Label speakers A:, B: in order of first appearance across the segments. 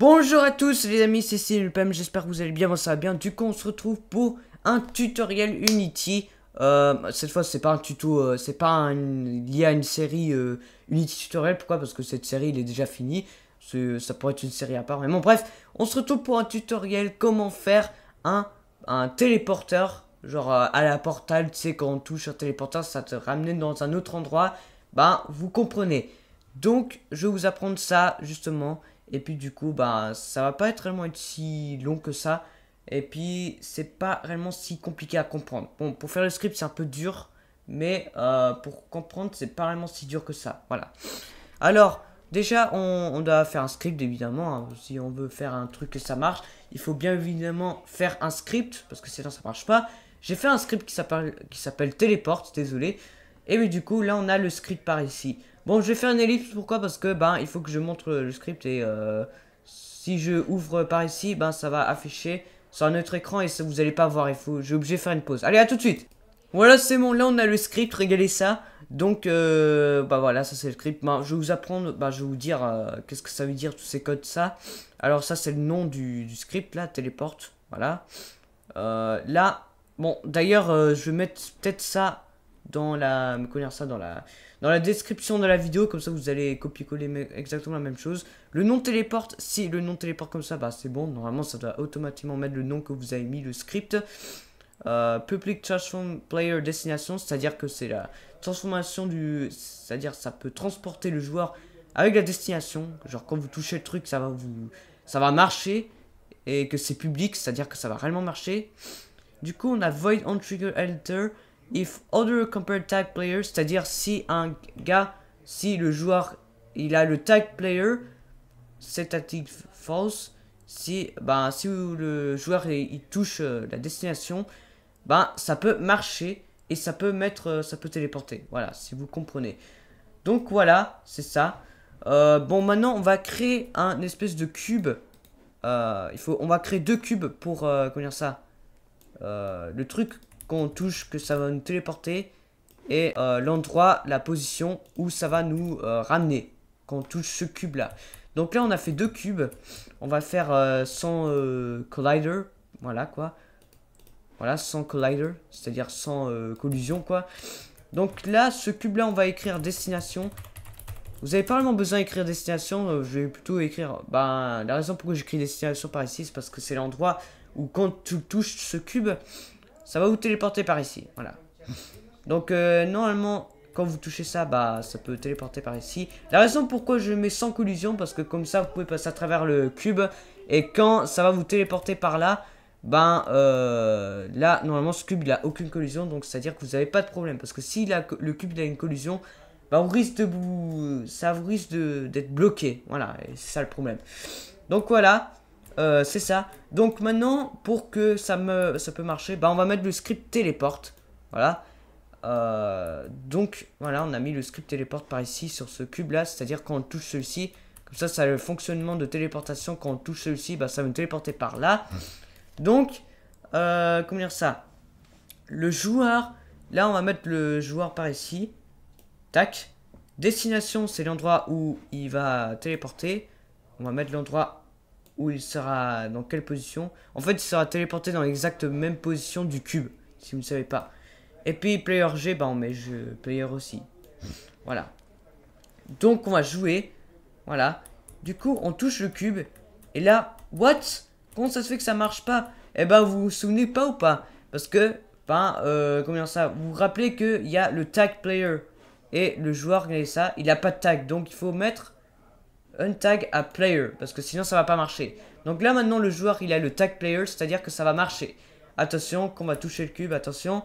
A: Bonjour à tous les amis, c'est Lupem, j'espère que vous allez bien, moi ça va bien. Du coup, on se retrouve pour un tutoriel Unity. Euh, cette fois, c'est pas un tuto, euh, c'est pas un, y a une série euh, Unity tutoriel. Pourquoi Parce que cette série, il est déjà finie. ça pourrait être une série à part. Mais bon, bref, on se retrouve pour un tutoriel comment faire un, un téléporteur. Genre à la portale, tu sais, quand on touche un téléporteur, ça te ramène dans un autre endroit. Ben, vous comprenez. Donc, je vais vous apprendre ça, justement. Et puis du coup, bah, ça va pas être vraiment si long que ça. Et puis, c'est pas réellement si compliqué à comprendre. Bon, pour faire le script, c'est un peu dur. Mais euh, pour comprendre, c'est pas vraiment si dur que ça. Voilà. Alors, déjà, on, doit faire un script, évidemment. Hein. Si on veut faire un truc que ça marche, il faut bien évidemment faire un script. Parce que sinon, ça marche pas. J'ai fait un script qui s'appelle téléporte désolé. Et du coup, là, on a le script par ici. Bon, je vais faire une ellipse, pourquoi Parce que, ben, il faut que je montre le script et euh, si je ouvre par ici, ben, ça va afficher sur un autre écran et ça, vous allez pas voir, il faut, j'ai obligé de faire une pause. Allez, à tout de suite Voilà, c'est bon, là, on a le script, régalez ça. Donc, euh, bah voilà, ça c'est le script. Ben, je vais vous apprendre, bah, je vais vous dire euh, qu'est-ce que ça veut dire tous ces codes ça. Alors ça c'est le nom du, script là, téléporte, voilà. Euh, là, bon, d'ailleurs euh, je vais mettre peut-être ça dans la ça dans la dans la description de la vidéo comme ça vous allez copier-coller exactement la même chose. Le nom téléporte, si le nom téléporte comme ça, bah c'est bon, normalement ça doit automatiquement mettre le nom que vous avez mis le script. Euh, public Transform Player Destination, c'est-à-dire que c'est la transformation du... C'est-à-dire ça peut transporter le joueur avec la destination. Genre quand vous touchez le truc, ça va vous... Ça va marcher et que c'est public, c'est-à-dire que ça va réellement marcher. Du coup, on a Void on Trigger Editor. If other compared tag player, c'est-à-dire si un gars, si le joueur, il a le tag player, c'est actif false. Si, ben, si le joueur il, touche euh, la destination, ben, ça peut marcher et ça peut mettre, euh, ça peut téléporter. Voilà, si vous comprenez. Donc voilà, c'est ça. Euh, bon, maintenant on va créer un espèce de cube. il faut, on va créer deux cubes pour comment ça. le truc quand on touche que ça va nous téléporter et euh, l'endroit, la position où ça va nous euh, ramener quand on touche ce cube là. Donc là on a fait deux cubes, on va faire euh, sans collider, voilà quoi. Voilà, sans collider, c'est-à-dire sans collusion quoi. Donc là, ce cube là on va écrire destination. Vous avez pas vraiment besoin d'écrire destination, je vais plutôt écrire... Ben, la raison pourquoi j'écris destination par ici, c'est parce que c'est l'endroit où quand tu touches ce cube, ça va vous téléporter par ici. Voilà. Donc euh, normalement, quand vous touchez ça, bah ça peut téléporter par ici. La raison pourquoi je mets sans collusion, parce que comme ça, vous pouvez passer à travers le cube. Et quand ça va vous téléporter par là, ben euh, là, normalement, ce cube, il a aucune collision. Donc c'est-à-dire que vous n'avez pas de problème. Parce que si le cube, a une collision, bah on risque vous... Ça vous risque d'être bloqué. Voilà, c'est ça le problème. Donc voilà. Euh, c'est ça. Donc maintenant, pour que ça, me, ça peut marcher, bah, on va mettre le script téléporte. Voilà. Euh, donc voilà, on a mis le script téléporte par ici sur ce cube là, c'est-à-dire quand on touche celui-ci, comme ça, ça a le fonctionnement de téléportation. Quand on touche celui-ci, bah, ça va me téléporter par là. Donc, euh, comment dire ça Le joueur, là, on va mettre le joueur par ici. Tac. Destination, c'est l'endroit où il va téléporter. On va mettre l'endroit où il sera dans quelle position. En fait, il sera téléporté dans l'exacte même position du cube, si vous ne savez pas. Et puis player G, bah on met player aussi. Voilà. Donc on va jouer. Voilà. Du coup, on touche le cube. Et là, what Comment ça se fait que ça marche pas Eh ben, vous vous souvenez pas ou pas Parce que, enfin euh, comment ça Vous vous rappelez qu'il y a le tag player. Et le joueur, regardez ça, il a pas de tag. Donc il faut mettre untag à player, parce que sinon ça va pas marcher. Donc là maintenant le joueur il a le tag player, c'est-à-dire que ça va marcher. Attention qu'on va toucher le cube, attention.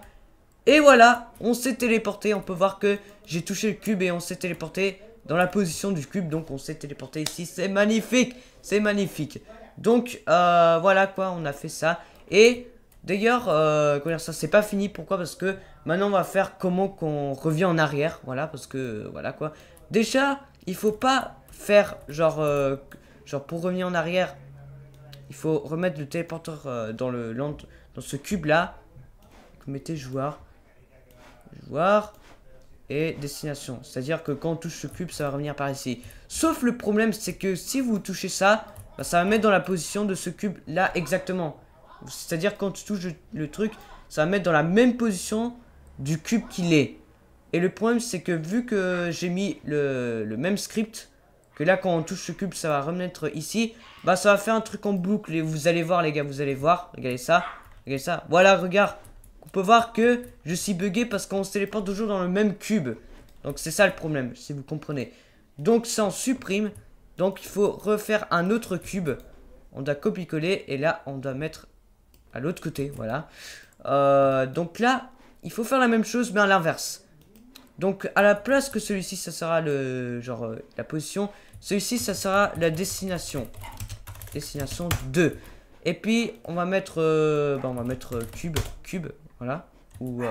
A: Et voilà, on s'est téléporté, on peut voir que j'ai touché le cube et on s'est téléporté dans la position du cube, donc on s'est téléporté ici, c'est magnifique, c'est magnifique. Donc euh, voilà quoi, on a fait ça. Et d'ailleurs, euh, ça c'est pas fini, pourquoi Parce que maintenant on va faire comment qu'on revient en arrière, voilà, parce que voilà quoi. Déjà, il faut pas faire genre euh, genre pour revenir en arrière il faut remettre le téléporteur euh, dans le dans ce cube là vous mettez joueur joueur et destination c'est à dire que quand on touche ce cube ça va revenir par ici sauf le problème c'est que si vous touchez ça bah, ça va mettre dans la position de ce cube là exactement c'est à dire quand tu touches le, truc ça va mettre dans la même position du cube qu'il est et le problème c'est que vu que j'ai mis le, le même script là quand on touche ce cube ça va remettre ici bah ça va faire un truc en boucle et vous allez voir les gars vous allez voir regardez ça regardez ça voilà regarde on peut voir que je suis bugué parce qu'on se téléporte toujours dans le même cube donc c'est ça le problème si vous comprenez donc ça on supprime donc il faut refaire un autre cube on doit copier-coller et là on doit mettre à l'autre côté voilà euh, donc là il faut faire la même chose mais à l'inverse donc à la place que celui-ci ça sera le genre euh, la position, celui-ci ça sera la destination. Destination 2. Et puis on va mettre euh, bah, on va mettre euh, cube cube voilà ou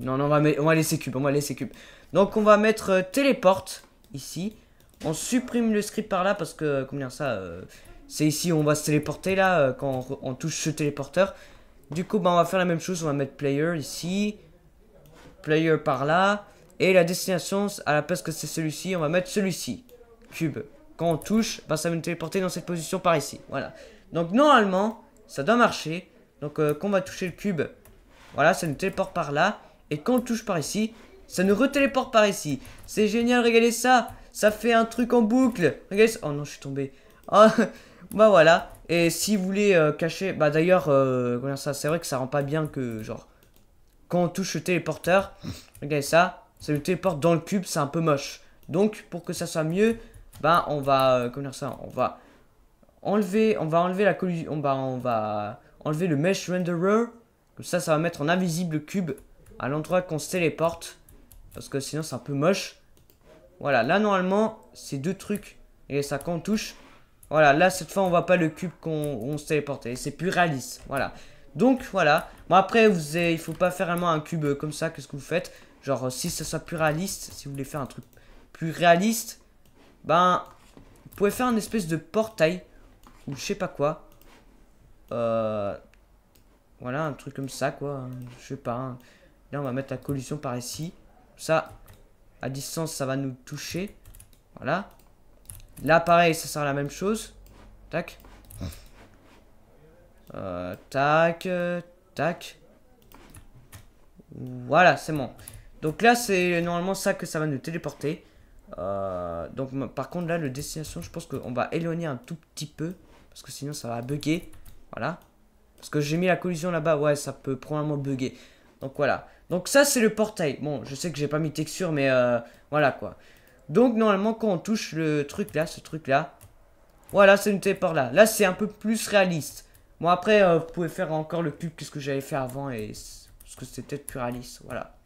A: non non on va on va laisser cube, on va laisser cube. Donc on va mettre téléporte ici. On supprime le script par là parce que combien ça c'est ici où on va se téléporter là quand on, touche ce téléporteur. Du coup, bah, on va faire la même chose, on va mettre player ici player par là. Et la destination, à la place que c'est celui-ci, on va mettre celui-ci. Cube. Quand on touche, bah, ça va nous téléporter dans cette position par ici. Voilà. Donc normalement, ça doit marcher. Donc euh, quand on va toucher le cube, voilà, ça nous téléporte par là. Et quand on touche par ici, ça nous retéléporte par ici. C'est génial, regardez ça. Ça fait un truc en boucle. Regardez ça. Oh non, je suis tombé. Oh, bah voilà. Et si vous voulez euh, cacher... Bah d'ailleurs, euh, ça c'est vrai que ça rend pas bien que genre quand on touche le téléporteur, regardez ça, ça le téléporte dans le cube, c'est un peu moche. Donc, pour que ça soit mieux, ben, on va, euh, comment dire ça, on va enlever, on va enlever la on va on va enlever le mesh renderer. Comme ça, ça va mettre en invisible le cube à l'endroit qu'on se téléporte. Parce que sinon, c'est un peu moche. Voilà, là, normalement, c'est deux trucs. Et ça, quand on touche, voilà, là, cette fois, on voit pas le cube qu'on se téléporte. Et c'est plus réaliste, voilà. Donc voilà. Bon après, vous il faut pas faire vraiment un cube euh, comme ça, qu'est-ce que vous faites Genre euh, si ça soit plus réaliste, si vous voulez faire un truc plus réaliste, ben vous pouvez faire une espèce de portail ou je sais pas quoi. Euh, voilà, un truc comme ça quoi, je sais pas. Hein. Là, on va mettre la collision par ici. Ça à distance, ça va nous toucher. Voilà. Là pareil, ça sera la même chose. Tac. Euh, tac, tac. Voilà, c'est bon. Donc là, c'est normalement ça que ça va nous téléporter. Euh, donc par contre, là, le destination, je pense qu'on va éloigner un tout petit peu. Parce que sinon, ça va bugger. Voilà. Parce que j'ai mis la collision là-bas. Ouais, ça peut probablement bugger. Donc voilà. Donc ça, c'est le portail. Bon, je sais que j'ai pas mis texture, mais euh, voilà quoi. Donc normalement, quand on touche le truc là, ce truc là. Voilà, c'est une téléport là. Là, c'est un peu plus réaliste. Bon, après, euh, vous pouvez faire encore le pub quest ce que j'avais fait avant et ce que c'était peut-être plus réaliste. Voilà.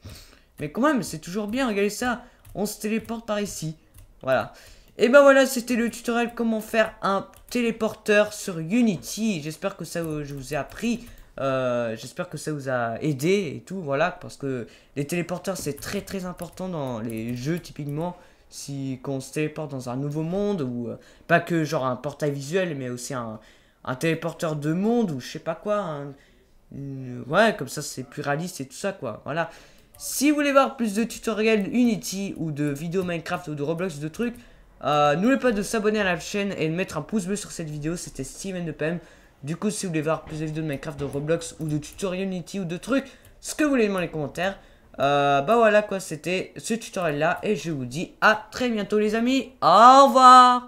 A: Mais quand même, c'est toujours bien. Regardez ça. On se téléporte par ici. Voilà. Et ben voilà, c'était le tutoriel comment faire un téléporteur sur Unity. J'espère que ça euh, vous a appris. Euh, j'espère que ça vous a aidé et tout, voilà, parce que les téléporteurs c'est très très important dans les jeux typiquement. Si qu'on se téléporte dans un nouveau monde ou pas que genre un portail visuel, mais aussi un, un téléporteur de monde ou je sais pas quoi. ouais, comme ça c'est plus réaliste et tout ça quoi. Voilà. Si vous voulez voir plus de tutoriels Unity ou de vidéos Minecraft ou de Roblox, de trucs, euh, n'oubliez pas de s'abonner à la chaîne et de mettre un pouce bleu sur cette vidéo. C'était Steven de Pem. Du coup, si vous voulez voir plus de vidéos de Minecraft, de Roblox ou de tutoriels Unity ou de trucs, ce que vous voulez dans les commentaires. Euh, bah voilà quoi, c'était ce tutoriel là et je vous dis à très bientôt les amis. Au revoir